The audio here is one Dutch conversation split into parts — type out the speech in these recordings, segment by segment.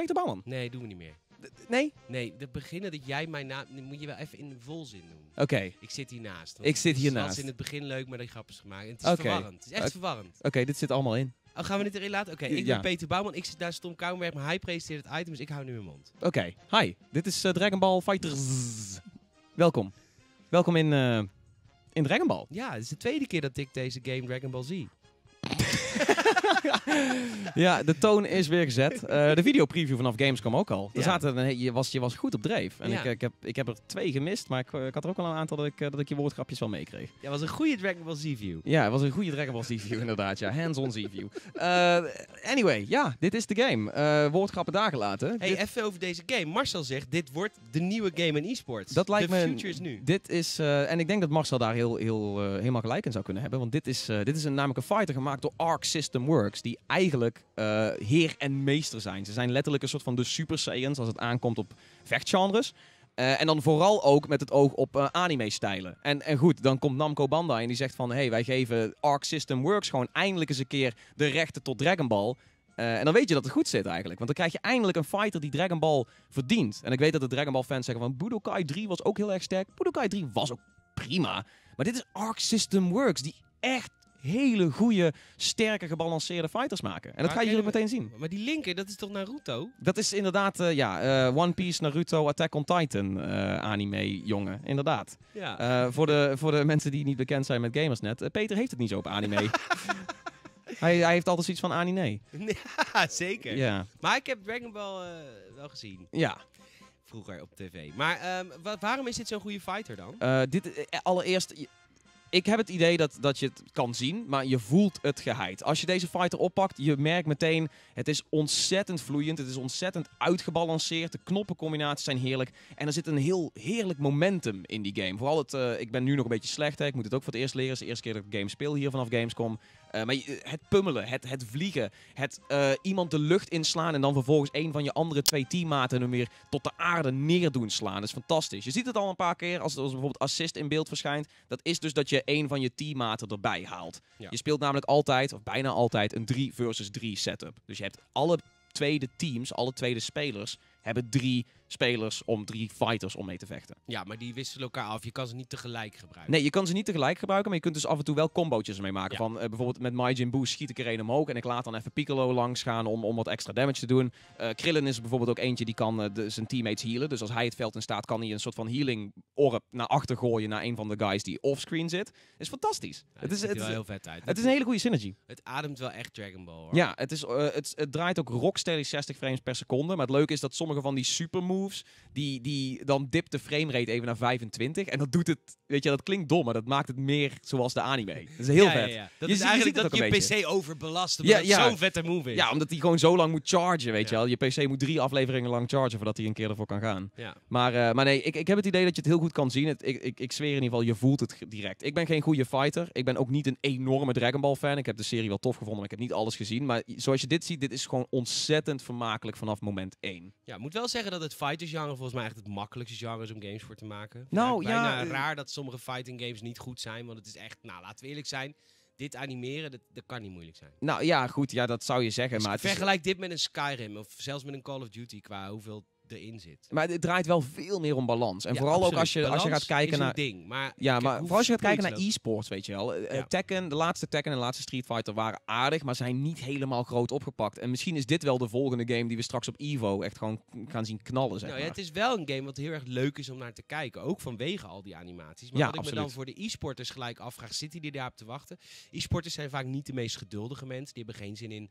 Peter Bouwman. Nee, doen we niet meer. nee? Nee, de beginnen dat jij mijn naam... moet je wel even in volzin doen. Oké, Ik zit hiernaast. Ik zit Het hiernaast. was in het begin leuk, maar dat grap is gemaakt. het is Oké. verwarrend. Het is echt Oké. verwarrend. oké, dit zit allemaal in. Oh, gaan we dit erin laten? Oké, ik ben Peter Bouwman. Ik zit daar stom Kouwenberg, maar hij presenteert het item, dus ik hou nu mijn mond. Oké, hi. Dit is eh, Dragon Ball Fighters. Welkom. Welkom in, eh, in Dragon Ball. Ja, het is de tweede keer dat ik deze game Dragon Ball zie. ja, de toon is weer gezet. Uh, de videopreview vanaf Gamescom ook al. zaten, je, was, je was goed op dreef. En ik, eh, ik, heb, ik heb er twee gemist, maar ik, eh, ik, had er ook al een aantal dat ik, dat ik je woordgrapjes wel meekreeg. Ja, was een goede Dragon Ball Z-view. Ja, het was een goede Dragon Ball Z-view inderdaad. Ja, hands-on Z-view. anyway, ja, dit is de game. woordgrappen daar gelaten. Hey, even over deze game. Marcel zegt, dit wordt de nieuwe game in e-sports. Dat lijkt The future is nu. Dit is... en ik denk dat Marcel daar heel, heel, helemaal gelijk in zou kunnen hebben. Want dit is, dit is een, namelijk een fighter gemaakt door Arc System Works die eigenlijk eh, heer en meester zijn. Ze zijn letterlijk een soort van de Super Saiyans als het aankomt op vechtgenres. Eh, en dan vooral ook met het oog op eh, anime-stijlen. En, en goed, dan komt Namco Bandai en die zegt van... hey, wij geven Arc System Works gewoon eindelijk eens een keer de rechten tot Dragon Ball. en dan weet je dat het goed zit eigenlijk. Want dan krijg je eindelijk een fighter die Dragon Ball verdient. En ik weet dat de Dragon Ball fans zeggen van... Budokai 3 was ook heel erg sterk. Budokai 3 was ook prima. Maar dit is Arc System Works, die echt hele goede, sterke, gebalanceerde fighters maken. En dat ga je hier meteen zien. Maar die linker, dat is toch Naruto? Dat is inderdaad, eh, ja, eh, One Piece, Naruto, Attack on Titan eh, anime, jongen. Inderdaad. voor, de, voor de mensen die niet bekend zijn met Gamersnet, Peter heeft het niet zo op anime. hij, hij, heeft altijd zoiets van anime. Ja, zeker. Ja. Maar ik heb Dragon Ball wel gezien. Ja vroeger op tv. Maar ehm, waarom is dit zo'n goede fighter dan? dit, allereerst, ik heb het idee dat, dat je het kan zien, maar je voelt het geheid. Als je deze fighter oppakt, je merkt meteen, het is ontzettend vloeiend, het is ontzettend uitgebalanceerd, de knoppencombinaties zijn heerlijk en er zit een heel heerlijk momentum in die game. Vooral het, eh, ik ben nu nog een beetje slecht, hè. ik moet het ook voor het eerst leren, het is de eerste keer dat ik game speel hier vanaf Gamescom. Eh, maar eh, het pummelen, het, het vliegen, het eh, iemand de lucht inslaan en dan vervolgens een van je andere twee teammaten hem weer tot de aarde neerdoen slaan. Dat is fantastisch. Je ziet het al een paar keer als, er bijvoorbeeld assist in beeld verschijnt. Dat is dus dat je een van je teammaten erbij haalt. Je speelt namelijk altijd, of bijna altijd, een 3 versus 3 setup. Dus je hebt alle tweede teams, alle tweede spelers, hebben drie spelers om drie fighters om mee te vechten. Ja, maar die wisselen elkaar af. Je kan ze niet tegelijk gebruiken. Nee, je kan ze niet tegelijk gebruiken, maar je kunt dus af en toe wel combootjes ermee maken. Van eh, bijvoorbeeld met Majin Buu schiet ik er een omhoog en ik laat dan even Piccolo langs gaan om, om wat extra damage te doen. Krillen eh, Krillin is bijvoorbeeld ook eentje die kan eh, zijn teammates healen. Dus als hij het veld in staat, kan hij een soort van healing orb naar achter gooien naar een van de guys die offscreen zit. is fantastisch. het is, het, heel vet uit. Het is een hele goede synergy. Het ademt wel echt Dragon Ball. Hoor. Ja, het, is, het, het draait ook rocksteady 60 frames per seconde. Maar het leuke is dat soms van die super moves, die, die, dan dipt de framerate even naar 25. En dat doet het, weet je, dat klinkt dom, maar dat maakt het meer zoals de anime. Dat is heel vet. Ja, ja. Dat je is eigenlijk dat je PC overbelast, ja, zo'n vette move is. Ja, omdat hij gewoon zo lang moet chargen, weet je wel. Je PC moet drie afleveringen lang chargen voordat hij een keer ervoor kan gaan. Maar, eh, maar nee, ik, ik heb het idee dat je het heel goed kan zien. Het, ik, ik, ik zweer in ieder geval, je voelt het direct. Ik ben geen goede fighter. Ik ben ook niet een enorme Dragon Ball fan. Ik heb de serie wel tof gevonden, ik heb niet alles gezien. Maar zoals je dit ziet, dit is gewoon ontzettend vermakelijk vanaf moment 1. Ja, ik moet wel zeggen dat het fighters-genre volgens mij echt het makkelijkste genre is om games voor te maken. Nou, ja. Bijna eh, raar dat sommige fighting games niet goed zijn, want het is echt, nou, laten we eerlijk zijn dit animeren, dat, kan niet moeilijk zijn. Nou ja, goed, ja, dat zou je zeggen. Dus maar vergelijk dit met een Skyrim of zelfs met een Call of Duty qua hoeveel erin zit. Maar het draait wel veel meer om balans. En vooral ook als je, als je gaat kijken naar. Ding, maar, ja, maar vooral als je gaat kijken naar e-sports, weet je wel. Eh, Tekken, de laatste Tekken en de laatste Street Fighter waren aardig, maar zijn niet helemaal groot opgepakt. En misschien is dit wel de volgende game die we straks op Evo echt gewoon gaan zien knallen. Zeg nou, ja, het is wel een game wat heel erg leuk is om naar te kijken. Ook vanwege al die animaties. Maar wat ik me dan voor de e-sporters gelijk afvraag, zitten die daarop te wachten? E-sporters zijn vaak niet de meest geduldige mensen. Die hebben geen zin in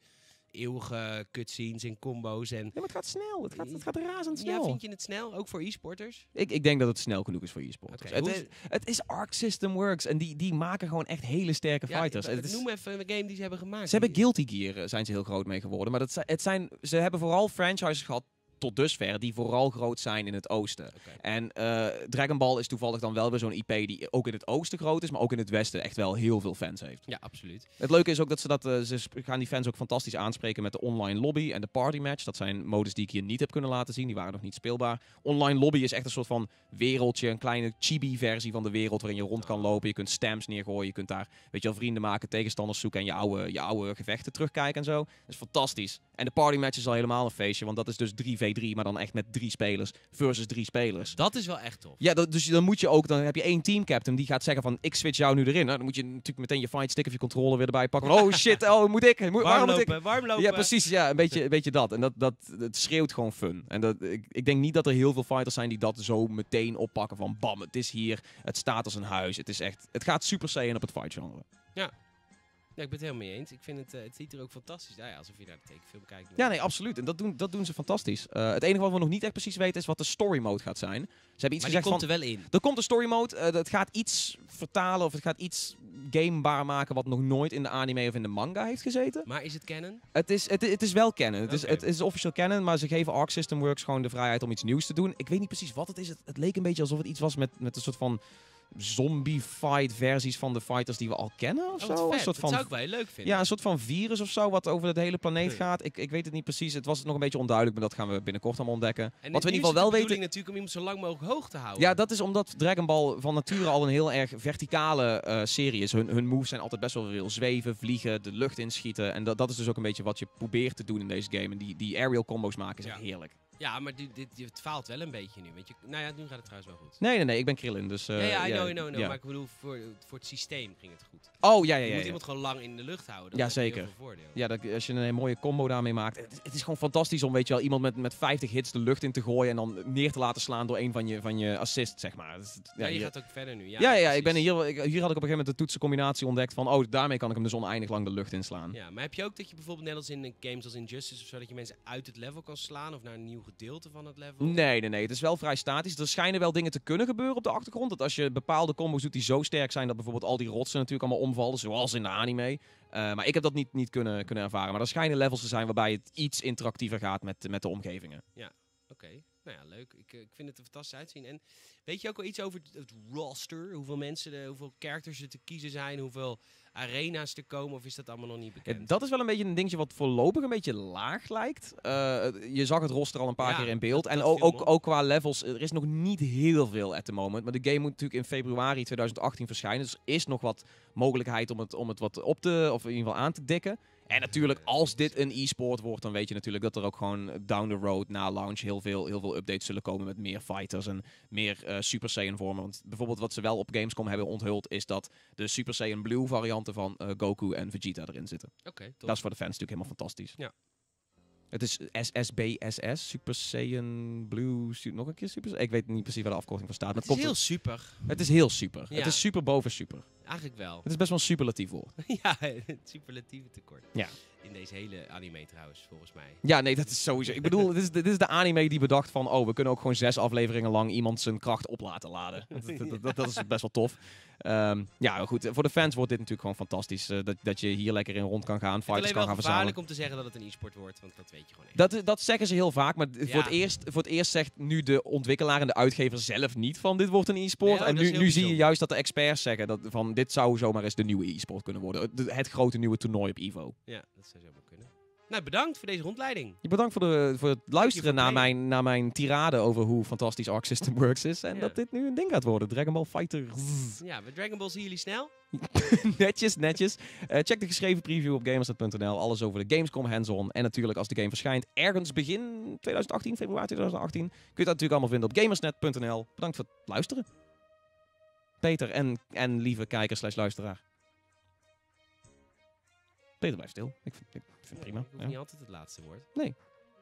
eeuwige cutscenes en combo's. En... Ja, maar het gaat snel. Het gaat, het gaat razendsnel. Ja, vind je het snel? Ook voor e-sporters? Ik, ik denk dat het snel genoeg is voor e-sporters. het, is, het is Arc System Works en die, die maken gewoon echt hele sterke fighters. Ik, noem even een game die ze hebben gemaakt. Ze hebben Guilty Gear, eh, zijn ze heel groot mee geworden. Maar dat, het zijn, ze hebben vooral franchises gehad tot dusver, die vooral groot zijn in het oosten. En eh, Dragon Ball is toevallig dan wel weer zo'n IP die ook in het oosten groot is, maar ook in het westen echt wel heel veel fans heeft. Ja, absoluut. Het leuke is ook dat ze dat, eh, ze gaan die fans ook fantastisch aanspreken met de online lobby en de party match. Dat zijn modus die ik hier niet heb kunnen laten zien, die waren nog niet speelbaar. Online lobby is echt een soort van wereldje, een kleine chibi-versie van de wereld waarin je rond kan lopen. Je kunt stamps neergooien, je kunt daar, weet je wel, vrienden maken, tegenstanders zoeken en je oude, je oude gevechten terugkijken en zo. Dat is fantastisch. En de party match is al helemaal een feestje, want dat is dus 3v drie 3 maar dan echt met drie spelers versus drie spelers. Dat is wel echt tof. Ja, dat, dus dan moet je ook, dan heb je één captain die gaat zeggen van ik switch jou nu erin. Nou, dan moet je natuurlijk meteen je fight stick of je controller weer erbij pakken. oh shit, oh moet ik, moet, warm lopen, moet ik? lopen. Ja, precies, ja, een beetje, een beetje dat. En dat, dat het schreeuwt gewoon fun. En dat, ik, ik denk niet dat er heel veel fighters zijn die dat zo meteen oppakken van bam, het is hier, het staat als een huis. Het is echt, het gaat super op het fight genre. Ja, ja, ik ben het helemaal mee eens. Ik vind het, eh, het ziet er ook fantastisch uit, ja, alsof je naar de tekenfilm kijkt. Ja, nee, absoluut. En dat doen, dat doen ze fantastisch. Eh, het enige wat we nog niet echt precies weten is wat de story mode gaat zijn. Ze hebben iets gezegd komt van, er wel in. Er komt een story mode. Het eh, gaat iets vertalen of het gaat iets gamebaar maken wat nog nooit in de anime of in de manga heeft gezeten. Maar is het canon? Het is, het, het is wel canon. Het, is, het is officieel canon, maar ze geven Arc System Works gewoon de vrijheid om iets nieuws te doen. Ik weet niet precies wat het is. Het, het leek een beetje alsof het iets was met, met een soort van zombie-fight versies van de fighters die we al kennen of oh, zo. Een soort van, dat zou ik wel leuk vinden. Ja, een soort van virus of zo wat over het hele planeet gaat. Ik, ik weet het niet precies. Het was nog een beetje onduidelijk, maar dat gaan we binnenkort allemaal ontdekken. wat we in ieder geval wel weten... natuurlijk om iemand zo lang mogelijk hoog te houden. Ja, dat is omdat Dragon Ball van nature al een heel erg verticale eh, serie is. Hun, hun moves zijn altijd best wel veel zweven, vliegen, de lucht inschieten. En dat, dat is dus ook een beetje wat je probeert te doen in deze game. En die, die aerial combo's maken is ja. heerlijk. Ja, maar dit, dit, het faalt wel een beetje nu. Weet je, nou ja, nu gaat het trouwens wel goed. Nee, nee, nee, ik ben krillin, dus... Uh, ja, ja, I know, Maar ik bedoel, voor, voor het systeem ging het goed. Oh, ja, ja, ja. Je moet iemand gewoon lang in de lucht houden. Dat ja, zeker. Ja, dat, als je een mooie combo daarmee maakt. Het, is gewoon fantastisch om, weet je wel, iemand met, met 50 hits de lucht in te gooien... en dan neer te laten slaan door een van je, van je assists, zeg maar. Dus ja, je gaat ook verder nu. Ja, ja, ja ik ben hier, hier had ik op een gegeven moment de toetsencombinatie ontdekt van... oh, daarmee kan ik hem dus oneindig lang de lucht inslaan. Ja, maar heb je ook dat je bijvoorbeeld net als in games als Injustice of zo... dat je mensen uit het level kan slaan of naar een nieuw gedeelte van het level? Nee, nee, nee. Het is wel vrij statisch. Er schijnen wel dingen te kunnen gebeuren op de achtergrond. Dat als je bepaalde combos doet die zo sterk zijn dat bijvoorbeeld al die rotsen natuurlijk allemaal omvallen, zoals in de anime. Eh, maar ik heb dat niet, niet kunnen, kunnen ervaren. Maar er schijnen levels te zijn waarbij het iets interactiever gaat met, met de omgevingen. Ja, oké. Nou ja, leuk. Ik, eh, ik vind het een fantastisch uitzien. En weet je ook al iets over het roster? Hoeveel mensen, hoeveel characters er te kiezen zijn, hoeveel arena's te komen? Of is dat allemaal nog niet bekend? Dat is wel een beetje een dingetje wat voorlopig een beetje laag lijkt. Eh, je zag het roster al een paar keer in beeld. en ook, ook, qua levels, er is nog niet heel veel at the moment. Maar de game moet natuurlijk in februari 2018 verschijnen. Dus er is nog wat mogelijkheid om het, om het wat op te, of in ieder geval aan te dikken. En natuurlijk, als dit een e-sport wordt, dan weet je natuurlijk dat er ook gewoon down the road na launch heel veel, heel veel updates zullen komen met meer fighters en meer uh, Super Saiyan vormen. Want bijvoorbeeld wat ze wel op Gamescom hebben onthuld, is dat de Super Saiyan Blue varianten van eh, Goku en Vegeta erin zitten. Oké. Okay, dat is voor de fans natuurlijk helemaal fantastisch. Ja. Het is SSBSS, Super Saiyan Blue, su nog een keer Super Ik weet niet precies waar de afkorting van staat. Maar het, is komt heel super. Het is heel super. Het is super boven super. Eigenlijk wel. Het is best wel een superlatief woord. ja, het superlatieve tekort. Ja. In deze hele anime trouwens, volgens mij. Ja, nee, dat is sowieso. Ik bedoel, dit is, dit is de anime die bedacht van... oh, we kunnen ook gewoon zes afleveringen lang iemand zijn kracht op laten laden. Dat, dat, is best wel tof. Ehm, ja, goed. Voor de fans wordt dit natuurlijk gewoon fantastisch. Eh, dat, dat je hier lekker in rond kan gaan, fighters kan gaan verzamelen. Het is wel gevaarlijk om te zeggen dat het een e-sport wordt, want dat weet je gewoon niet. Dat, dat zeggen ze heel vaak, maar voor, het eerst, voor het eerst zegt nu de ontwikkelaar en de uitgever zelf niet van... dit wordt een e-sport. Oh, en nu, nu zie je juist dat de experts zeggen dat van dit zou zomaar eens de nieuwe e-sport kunnen worden. het grote nieuwe toernooi op Evo. Ja, dat zou zo kunnen. Nou, bedankt voor deze rondleiding. Ja, bedankt voor, de, voor het luisteren naar mijn, naar mijn tirade over hoe fantastisch Arc System Works is. En dat dit nu een ding gaat worden. Dragon Ball Fighter. Ja, met Dragon Ball zien jullie snel. netjes, netjes. Eh, check de geschreven preview op gamersnet.nl. Alles over de Gamescom hands-on. En natuurlijk als de game verschijnt ergens begin 2018, februari 2018. Kun je dat natuurlijk allemaal vinden op gamersnet.nl. Bedankt voor het luisteren. Peter en, en lieve kijker slash luisteraar. Peter blijft stil. Ik vind, ik vind het prima. Ik hoef niet altijd het laatste woord. Nee.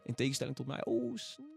In tegenstelling tot mij. Oh,